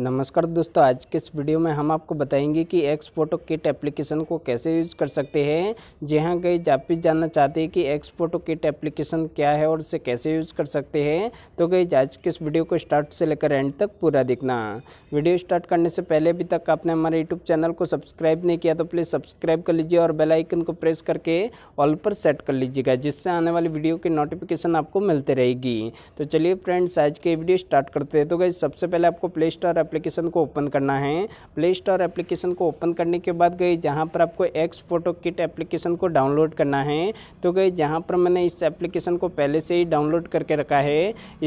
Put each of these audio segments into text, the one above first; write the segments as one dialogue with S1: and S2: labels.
S1: नमस्कार दोस्तों आज के इस वीडियो में हम आपको बताएंगे कि एक्स फोटो किट एप्लीकेशन को कैसे यूज कर सकते हैं जी हाँ कई भी जानना चाहते हैं कि एक्स फोटो किट एप्लीकेशन क्या है और इसे कैसे यूज कर सकते हैं तो गई आज के इस वीडियो को स्टार्ट से लेकर एंड तक पूरा देखना वीडियो स्टार्ट करने से पहले अभी तक आपने हमारे यूट्यूब चैनल को सब्सक्राइब नहीं किया तो प्लीज़ सब्सक्राइब कर लीजिए और बेलाइकन को प्रेस करके ऑल पर सेट कर लीजिएगा जिससे आने वाली वीडियो की नोटिफिकेशन आपको मिलती रहेगी तो चलिए फ्रेंड्स आज की वीडियो स्टार्ट करते हैं तो गई सबसे पहले आपको प्ले स्टोर एप्लीकेशन को ओपन करना है प्ले स्टोर एप्लीकेशन को ओपन करने के बाद गई जहाँ पर आपको एक्स फोटो किट एप्लीकेशन को डाउनलोड करना है तो गई जहाँ पर मैंने इस एप्लीकेशन को पहले से ही डाउनलोड करके रखा है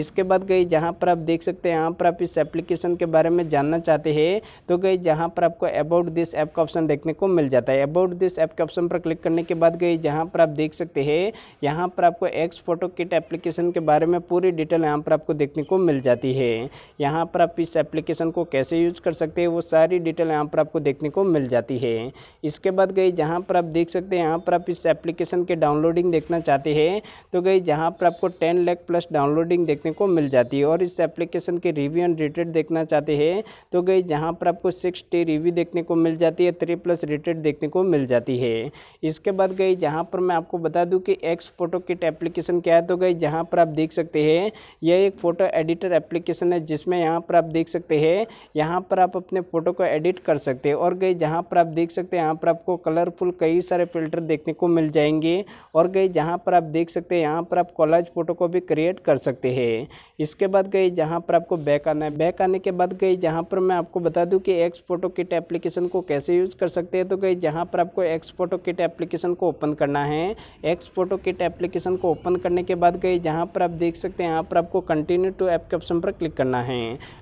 S1: इसके बाद गई जहाँ पर आप देख सकते हैं यहाँ पर आप इस एप्लीकेशन के बारे में जानना चाहते हैं तो गई जहाँ पर आपको अबाउट दिस ऐप का ऑप्शन देखने को मिल जाता है अबाउट दिस ऐप के ऑप्शन पर क्लिक करने के बाद गई जहाँ पर आप देख सकते हैं यहाँ पर आपको एक्स फोटो किट एप्लीकेशन के बारे में पूरी डिटेल यहाँ पर आपको देखने को मिल जाती है यहाँ पर आप इस एप्लीकेशन फंक्शन को कैसे यूज़ कर सकते हैं वो सारी डिटेल यहाँ पर आपको देखने को मिल जाती है इसके बाद गई जहाँ पर आप देख सकते हैं यहाँ पर आप इस एप्लीकेशन के डाउनलोडिंग देखना चाहते हैं तो गई जहाँ पर आपको टेन लैख प्लस डाउनलोडिंग देखने को मिल जाती है और इस एप्लीकेशन के रिव्यू एंड रेटेड देखना चाहते हैं तो गई जहाँ पर आपको सिक्स रिव्यू देखने को मिल जाती है थ्री प्लस रेटेड देखने को मिल जाती है इसके बाद गई जहाँ पर मैं आपको बता दूँ कि एक्स फोटो किट एप्लीकेशन क्या है तो गई जहाँ पर आप देख सकते हैं यह एक फ़ोटो एडिटर एप्लीकेशन है जिसमें यहाँ पर आप देख सकते हैं यहाँ पर आप अपने फ़ोटो को एडिट कर सकते हैं और गई जहाँ पर आप देख सकते हैं यहाँ पर आपको कलरफुल कई सारे फिल्टर देखने को मिल जाएंगे और गई जहाँ पर आप देख सकते हैं यहाँ पर आप कॉलेज फ़ोटो को भी क्रिएट कर सकते हैं इसके बाद गई जहाँ पर आपको बैक आना है बैक आने के बाद गई जहाँ पर मैं आपको बता दूँ कि एक्स फोटो किट एप्लीकेशन को कैसे यूज़ कर सकते हैं तो गई जहाँ पर आपको एक्स फोटो किट एप्लीकेशन को ओपन करना है एक्स फोटो किट एप्लीकेशन को ओपन करने के बाद गई जहाँ पर आप देख सकते हैं यहाँ पर आपको कंटिन्यू टू ऐप के ऑप्शन पर क्लिक करना है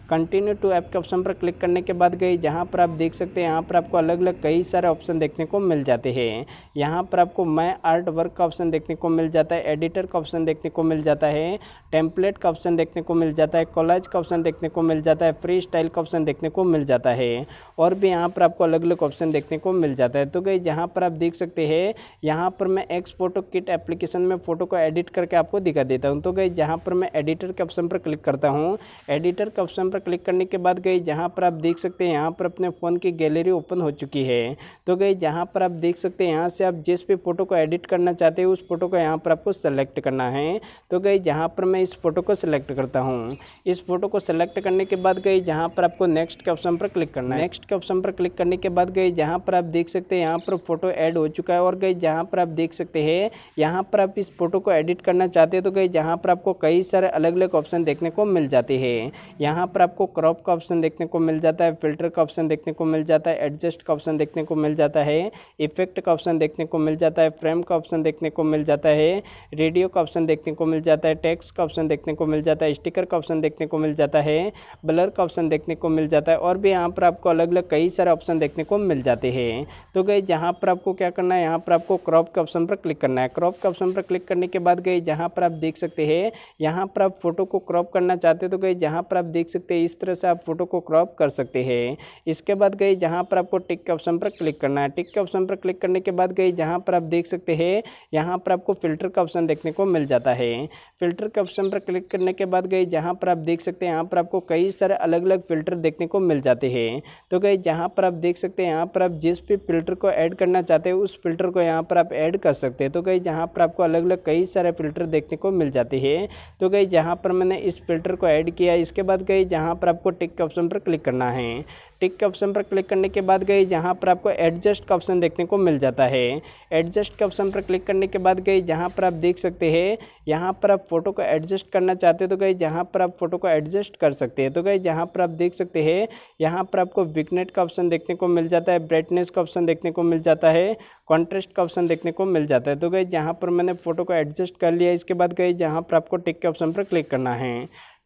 S1: कंटिन्यू टू ऐप के ऑप्शन पर क्लिक करने के बाद गई जहाँ पर आप देख सकते हैं यहाँ पर आपको अलग अलग कई सारे ऑप्शन देखने को मिल जाते हैं यहाँ पर आपको मैं आर्ट वर्क का ऑप्शन देखने को मिल जाता है एडिटर का ऑप्शन देखने को मिल जाता है टेम्पलेट का ऑप्शन देखने को मिल जाता है कॉलेज का ऑप्शन देखने को मिल जाता है फ्री स्टाइल का ऑप्शन देखने को मिल जाता है और भी यहाँ पर आपको अलग अलग ऑप्शन देखने को मिल जाता है तो गई जहाँ पर आप देख सकते हैं यहाँ पर मैं एक्स फोटो किट एप्लीकेशन में फ़ोटो को एडिट करके आपको दिखा देता हूँ तो गई जहाँ पर मैं एडिटर के ऑप्शन पर क्लिक करता हूँ एडिटर के ऑप्शन पर क्लिक करने के बाद बाद गई जहाँ पर आप देख सकते हैं यहाँ पर अपने फ़ोन की गैलरी ओपन हो चुकी है तो गई जहाँ पर आप देख सकते हैं यहाँ से आप जिस भी फ़ोटो को एडिट करना चाहते हैं उस फोटो को यहाँ पर आपको सेलेक्ट करना है तो गई जहाँ पर मैं इस फ़ोटो को सिलेक्ट करता हूँ इस फोटो को सेलेक्ट करने के बाद गई जहाँ पर आपको नेक्स्ट के ऑप्शन पर क्लिक करना है नेक्स्ट के ऑप्शन पर क्लिक करने के बाद गई जहाँ पर आप देख सकते हैं यहाँ पर फोटो ऐड हो चुका है और गई जहाँ पर आप देख सकते हैं यहाँ पर आप इस फोटो को एडिट करना चाहते हैं तो गई जहाँ पर आपको कई सारे अलग अलग ऑप्शन देखने को मिल जाते हैं यहाँ पर आपको क्रॉप का ऑप्शन देखने को मिल जाता है फिल्टर का ऑप्शन देखने को मिल जाता है एडजस्ट का ऑप्शन देखने को मिल जाता है इफेक्ट का ऑप्शन देखने को मिल जाता है फ्रेम का ऑप्शन देखने को मिल जाता है रेडियो का ऑप्शन देखने को मिल जाता है टेक्स्ट का ऑप्शन देखने को मिल जाता है स्टिकर का ऑप्शन देखने को मिल जाता है ब्लर का ऑप्शन देखने को मिल जाता है और भी यहाँ पर आपको अलग अलग कई सारे ऑप्शन देखने को मिल जाते हैं तो गए जहाँ पर आपको क्या करना है यहाँ पर आपको क्रॉप के ऑप्शन पर क्लिक करना है क्रॉप के ऑप्शन पर क्लिक करने के बाद गई जहाँ पर आप देख सकते हैं यहाँ पर आप फोटो को क्रॉप करना चाहते तो गए जहाँ पर आप देख सकते हैं इस तरह से आप फ़ोटो को क्रॉप कर सकते हैं इसके बाद गई जहाँ पर आपको टिक के ऑप्शन पर क्लिक करना है टिक के ऑप्शन पर क्लिक करने के बाद गई जहाँ पर आप देख सकते हैं यहाँ पर आपको फ़िल्टर का ऑप्शन देखने को मिल जाता है फ़िल्टर के ऑप्शन पर क्लिक करने के बाद गई जहाँ पर आप देख सकते हैं यहाँ पर आपको कई सारे अलग अलग फ़िल्टर देखने को मिल जाते हैं तो गई जहाँ पर आप देख सकते हैं यहाँ पर आप जिस भी फ़िल्टर को ऐड करना चाहते हैं उस फ़िल्टर को यहाँ पर आप ऐड कर सकते हैं तो गई जहाँ पर आपको अलग अलग कई सारे फ़िल्टर देखने को मिल जाते हैं तो गई जहाँ पर मैंने इस फ़िल्टर को ऐड किया इसके बाद गई जहाँ पर आपको टिक के ऑप्शन पर क्लिक करना है टिक के ऑप्शन पर क्लिक करने के बाद गई जहाँ पर आपको एडजस्ट का ऑप्शन देखने को मिल जाता है एडजस्ट के ऑप्शन पर क्लिक करने के बाद गई जहाँ पर आप देख सकते हैं यहाँ पर आप फोटो को एडजस्ट करना चाहते हैं तो गई जहाँ पर आप फोटो को एडजस्ट कर सकते हैं तो गई जहाँ पर आप देख सकते हैं यहाँ पर आपको विकनेट का ऑप्शन देखने को मिल जाता है ब्राइटनेस का ऑप्शन देखने को मिल जाता है कॉन्ट्रेस्ट का ऑप्शन देखने को मिल जाता है तो गई जहाँ पर मैंने फोटो को एडजस्ट कर लिया इसके बाद गई जहाँ पर आपको टिक के ऑप्शन पर क्लिक करना है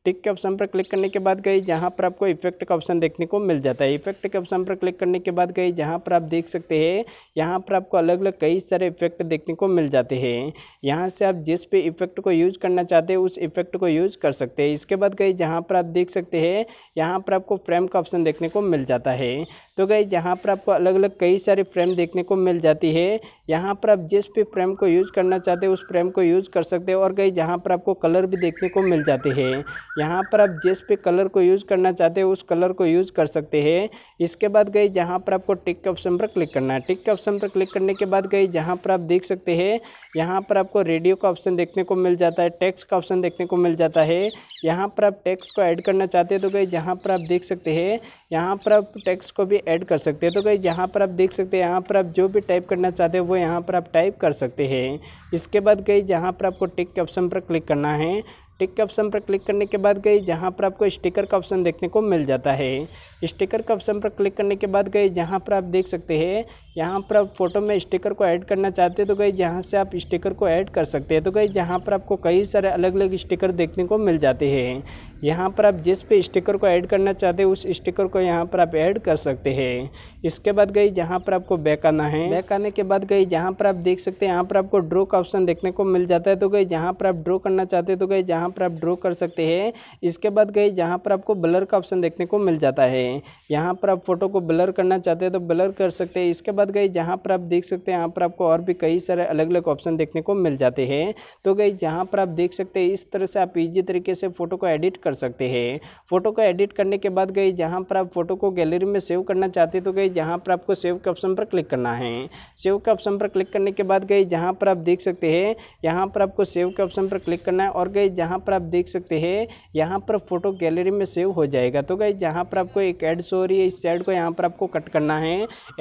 S1: टिक के ऑप्शन पर क्लिक करने के बाद गई जहाँ पर आपको इफेक्ट का ऑप्शन देखने को मिल जाता है इफेक्ट के ऑप्शन पर क्लिक करने के बाद गई जहाँ पर आप देख सकते हैं यहाँ पर आपको अलग अलग कई सारे इफेक्ट देखने को मिल जाते हैं यहाँ से आप जिस पे इफेक्ट को यूज करना चाहते हैं उस इफेक्ट को यूज कर सकते हैं इसके बाद गई जहाँ पर आप देख सकते हैं यहाँ पर आपको फ्रेम का ऑप्शन देखने को मिल जाता है तो गई जहाँ पर आपको अलग अलग कई सारे फ्रेम देखने को मिल जाती है यहाँ पर आप जिस भी फ्रेम को यूज करना चाहते हैं उस फ्रेम को यूज कर सकते हैं और गई जहाँ पर आपको कलर भी देखने को मिल जाते हैं यहाँ पर आप जिस पे कलर को यूज़ करना चाहते हैं उस कलर को यूज़ कर सकते हैं इसके बाद गई जहाँ पर आपको टिक के ऑप्शन पर क्लिक करना है टिक के ऑप्शन पर क्लिक करने के बाद गई जहाँ पर आप देख सकते हैं यहाँ पर आपको रेडियो का ऑप्शन देखने को मिल जाता है टैक्स का ऑप्शन देखने को मिल जाता है यहाँ पर आप टैक्स को ऐड करना चाहते हैं तो गई जहाँ पर आप देख सकते हैं यहाँ पर आप टैक्स को भी ऐड कर सकते हैं तो गई जहाँ पर आप देख सकते हैं यहाँ पर आप जो भी टाइप करना चाहते हैं वो यहाँ पर आप टाइप कर सकते हैं इसके बाद गई जहाँ पर आपको टिक के ऑप्शन पर क्लिक करना है टिक के ऑप्शन पर क्लिक करने के बाद गई जहाँ पर आपको स्टिकर का ऑप्शन देखने को मिल जाता है स्टिकर का ऑप्शन पर क्लिक करने के बाद गई जहाँ पर आप देख सकते हैं यहाँ पर आप फोटो में स्टिकर को ऐड करना चाहते हैं तो गई जहाँ से आप स्टिकर को ऐड कर सकते हैं तो गई जहाँ पर आपको कई सारे अलग अलग स्टिकर देखने को मिल जाते हैं यहाँ पर आप जिस पे स्टिकर को ऐड करना चाहते हैं उस स्टिकर को यहाँ पर आप ऐड कर सकते हैं इसके बाद गई जहाँ पर आपको बैक आना है बैक आने के बाद गई जहाँ पर आप देख सकते हैं यहाँ पर आपको ड्रो का ऑप्शन देखने को मिल जाता है तो गई जहाँ पर आप ड्रो करना चाहते हैं तो गई जहाँ पर आप ड्रो कर सकते हैं इसके बाद गई जहाँ पर आपको ब्लर का ऑप्शन देखने को मिल जाता है यहाँ पर आप फोटो को ब्लर करना चाहते हैं तो ब्लर कर सकते हैं इसके बाद गई जहाँ पर आप देख सकते हैं यहाँ पर आपको और भी कई सारे अलग अलग ऑप्शन देखने को मिल जाते हैं तो गई जहाँ पर आप देख सकते हैं इस तरह से आप ईजी तरीके से फोटो को एडिट कर कर सकते हैं फ़ोटो को एडिट करने के बाद गई जहाँ पर आप फोटो को गैलरी में सेव करना चाहते तो गई जहाँ पर आपको सेव के ऑप्शन पर क्लिक करना है सेव के ऑप्शन पर क्लिक करने के बाद गई जहाँ पर आप देख सकते हैं यहाँ पर आपको सेव के ऑप्शन पर क्लिक करना है और गई जहाँ पर आप देख सकते हैं यहाँ पर फोटो गैलरी में सेव हो जाएगा तो गई जहाँ पर आपको एक एड शो रही है इस एड को यहाँ पर आपको कट करना है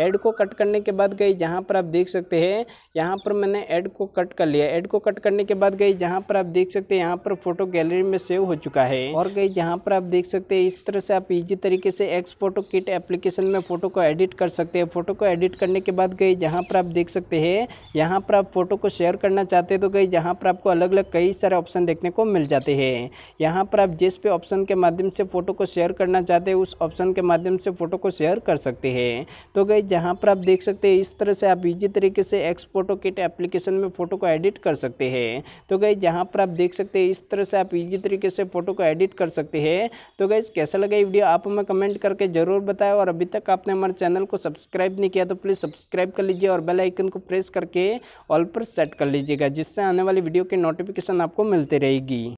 S1: एड को कट करने के बाद गई जहाँ पर आप देख सकते हैं यहाँ पर मैंने एड को कट कर लिया एड को कट करने के बाद गई जहाँ पर आप देख सकते हैं यहाँ पर फोटो गैलरी में सेव हो चुका है और गई जहाँ पर आप देख सकते हैं इस तरह से आप इजी तरीके से एक्स फोटो किट एप्लीकेशन में फ़ोटो को एडिट कर सकते हैं फ़ोटो को एडिट करने के बाद गई जहाँ पर आप देख सकते हैं यहाँ पर आप फ़ोटो को शेयर करना चाहते हैं तो गई जहाँ पर आपको अलग अलग कई सारे ऑप्शन देखने को मिल जाते हैं यहाँ पर आप जिस पे ऑप्शन के माध्यम से फ़ोटो को शेयर करना चाहते हैं उस ऑप्शन के माध्यम से फ़ोटो को शेयर कर सकते हैं तो गई जहाँ पर आप देख सकते हैं इस तरह से आप इजी तरीके से एक्स फोटो किट एप्लीकेशन में फ़ोटो को एडिट कर सकते हैं तो गई जहाँ पर आप देख सकते हैं इस तरह से आप इजी तरीके से फ़ोटो को एडिट विजिट कर सकते हैं तो गाइज कैसा लगा ये वीडियो आप हमें कमेंट करके ज़रूर बताएं और अभी तक आपने हमारे चैनल को सब्सक्राइब नहीं किया तो प्लीज़ सब्सक्राइब कर लीजिए और बेल आइकन को प्रेस करके ऑल पर सेट कर लीजिएगा जिससे आने वाली वीडियो की नोटिफिकेशन आपको मिलती रहेगी